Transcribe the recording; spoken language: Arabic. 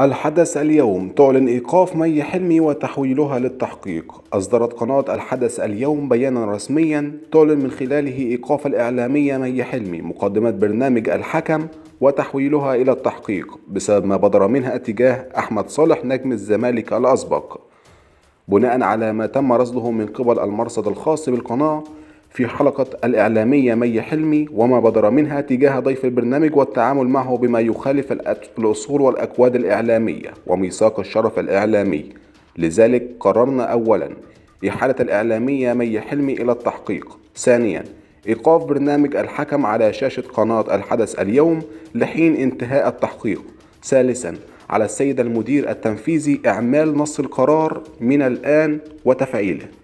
الحدث اليوم تعلن إيقاف مي حلمي وتحويلها للتحقيق أصدرت قناة الحدث اليوم بيانا رسميا تعلن من خلاله إيقاف الإعلامية مي حلمي مقدمة برنامج الحكم وتحويلها إلى التحقيق بسبب ما بدر منها تجاه أحمد صالح نجم الزمالك الأسبق بناء على ما تم رصده من قبل المرصد الخاص بالقناة في حلقة الإعلامية مي حلمي وما بدر منها تجاه ضيف البرنامج والتعامل معه بما يخالف الأصول والأكواد الإعلامية وميثاق الشرف الإعلامي لذلك قررنا أولا إحالة الإعلامية مي حلمي إلى التحقيق ثانيا إيقاف برنامج الحكم على شاشة قناة الحدث اليوم لحين انتهاء التحقيق ثالثا على السيد المدير التنفيذي إعمال نص القرار من الآن وتفعيله